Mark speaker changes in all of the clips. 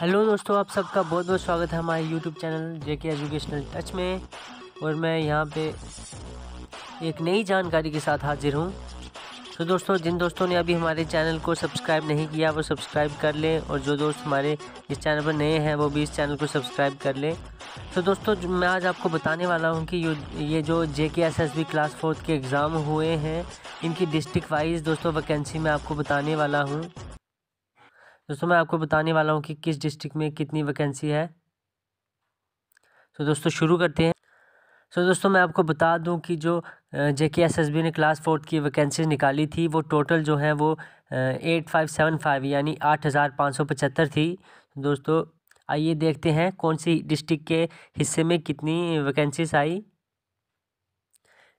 Speaker 1: hello दोस्तों आप सबका बहुत बहुत स्वागत है हमारे यूट्यूब चैनल जे के एजुकेशनल टच में और मैं यहाँ पे एक नई जानकारी के साथ हाजिर हूँ तो दोस्तों जिन दोस्तों ने अभी हमारे चैनल को सब्सक्राइब नहीं किया वो सब्सक्राइब कर लें और जो दोस्त हमारे इस चैनल पर नए हैं वो भी इस चैनल को सब्सक्राइब कर लें तो दोस्तों मैं आज आपको बताने वाला हूँ कि ये जो J K S S B class fourth के एग्ज़ाम हुए हैं इनकी डिस्ट्रिक्ट वाइज दोस्तों वैकेंसी मैं आपको बताने वाला हूँ दोस्तों मैं आपको बताने वाला हूँ कि किस डिस्ट्रिक्ट में कितनी वैकेंसी है तो दोस्तों शुरू करते हैं सो दोस्तों मैं आपको बता दूं कि जो J K S S B ने क्लास फोर्थ की वैकेंसीज निकाली थी वो टोटल जो है वो एट फाइव सेवन फाइव यानी आठ हज़ार पाँच सौ पचहत्तर थी दोस्तों आइए देखते हैं कौन सी डिस्ट्रिक्ट के हिस्से में कितनी वैकेंसीज आई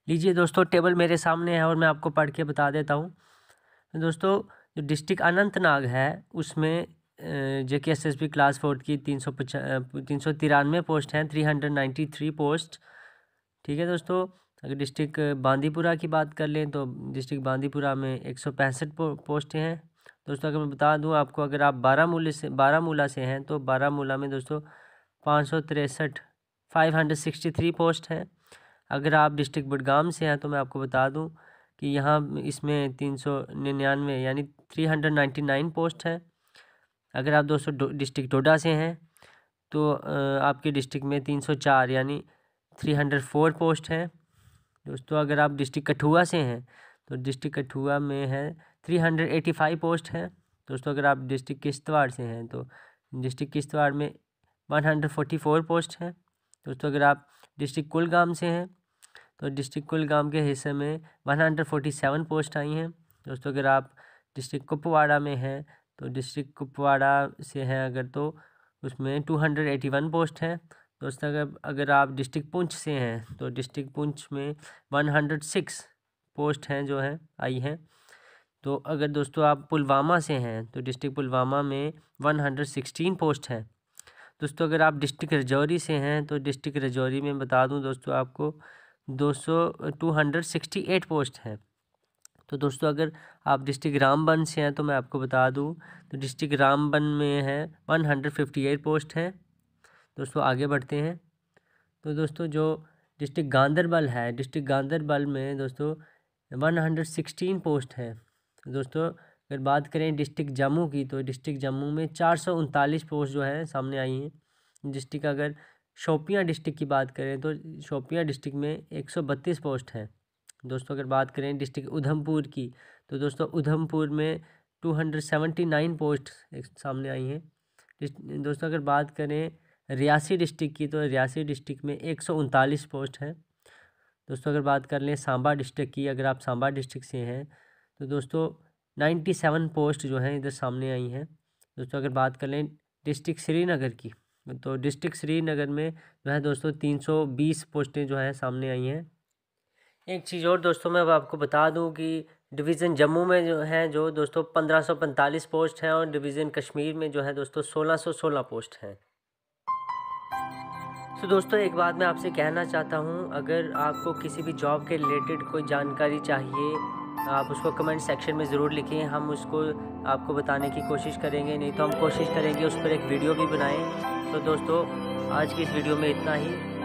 Speaker 1: लीजिए दोस्तों टेबल मेरे सामने है और मैं आपको पढ़ के बता देता हूँ दोस्तों जो डिस्ट्रिक्ट अनंतनाग है उसमें J K S S B class fourth की तीन सौ पचा तीन सौ तिरानवे पोस्ट हैं three hundred ninety three post ठीक है दोस्तों अगर डिस्ट्रिक्ट बांदीपुरा की बात कर लें तो डिस्ट्रिक्ट बांदीपुरा में एक सौ पैंसठ पोस्ट हैं दोस्तों अगर मैं बता दूं आपको अगर आप बारामूला से बारामूला से हैं तो बारामूला में दोस्तों पाँच सौ तिरसठ five hundred sixty three post हैं अगर आप डिस्ट्रिक्ट बुडगाम से हैं तो मैं आपको बता दूं कि यहाँ इसमें तीन सौ निन्यानवे यानी three hundred ninety nine post हैं अगर आप दोस्तों डिस्ट्रिक्ट डोडा से हैं तो आपके डिस्ट्रिक्ट में तीन सौ चार यानी थ्री हंड्रेड फोर पोस्ट हैं दोस्तों अगर आप डिस्ट्रिक्ट कठुआ से हैं तो डिस्ट्रिक्ट कठुआ में है three hundred eighty five post हैं दोस्तों अगर आप डिस्ट्रिक्ट किश्तवाड़ से हैं तो डिस्ट्रिक्ट किश्तवाड़ में one hundred forty four post हैं दोस्तों अगर आप डिस्ट्रिक्ट कुलगाम से हैं तो डिस्ट्रिक्ट कुलगाम के हिस्से में one hundred forty seven post आई हैं दोस्तों अगर आप डिस्ट्रिक्ट कुपवाड़ा में है तो डिस्ट्रिक्ट कुपवाड़ा से हैं अगर तो उसमें two hundred eighty one post हैं दोस्तों अगर अगर आप डिस्ट्रिक्ट पुंछ से हैं तो डिस्ट्रिक्ट पुंछ में वन हंड्रेड सिक्स पोस्ट हैं जो हैं आई हैं तो अगर दोस्तों आप पुलवामा से हैं तो डिस्ट्रिक्ट पुलवामा में वन हंड्रेड सिक्सटीन पोस्ट हैं दोस्तों अगर आप डिस्ट्रिक्ट रजौरी से हैं तो डिस्ट्रिक्ट रजौरी में बता दूं दोस्तों आपको दो सौ two hundred sixty eight post हैं तो दोस्तों अगर आप डिस्ट्रिक्ट रामबन से हैं तो मैं आपको बता दूं तो डिस्ट्रिक्ट रामबन में है one hundred fifty eight post हैं दोस्तों आगे बढ़ते हैं तो दोस्तों जो डिस्ट्रिक्ट गांधरबल है डिस्ट्रिक्ट गांधरबल में दोस्तों वन हंड्रेड सिक्सटीन पोस्ट हैं दोस्तों अगर बात करें डिस्ट्रिक्ट जम्मू की तो डिस्ट्रिक्ट जम्मू में चार सौ उनतालीस पोस्ट जो है सामने आई हैं डिस्ट्रिक्ट अगर शोपियाँ डिस्ट्रिक्ट की बात करें तो शोपियाँ डिस्ट्रिक्ट में एक सौ बत्तीस पोस्ट हैं दोस्तों अगर बात करें डिस्ट्रिक्ट उधमपुर की तो दोस्तों उधमपुर में two hundred seventy nine post सामने आई हैं दोस्तों अगर बात करें रियासी डिस्ट्रिक्ट की तो रियासी डिस्ट्रिक्ट में एक सौ उनतालीस पोस्ट हैं दोस्तों अगर बात कर लें सांबा डिस्ट्रिक्ट की अगर आप सांबा डिस्ट्रिक्ट से हैं तो दोस्तों नाइन्टी सेवन पोस्ट जो हैं इधर सामने आई हैं दोस्तों अगर बात कर लें डिस्ट्रिक्ट श्रीनगर की तो डिस्ट्रिक्ट श्रीनगर में जो है दोस्तों तीन सौ बीस पोस्टें जो हैं सामने आई हैं एक चीज़ और दोस्तों मैं अब आपको बता दूं कि डिवीज़न जम्मू में जो है जो दोस्तों पंद्रह सौ पैंतालीस पोस्ट हैं और डिवीज़न कश्मीर में जो है दोस्तों सोलह सौ सोलह पोस्ट हैं तो दोस्तों एक बात मैं आपसे कहना चाहता हूँ अगर आपको किसी भी जॉब के रिलेटेड कोई जानकारी चाहिए आप उसको कमेंट सेक्शन में ज़रूर लिखें हम उसको आपको बताने की कोशिश करेंगे नहीं तो हम कोशिश करेंगे उस पर एक वीडियो भी बनाएं तो दोस्तों आज की इस वीडियो में इतना ही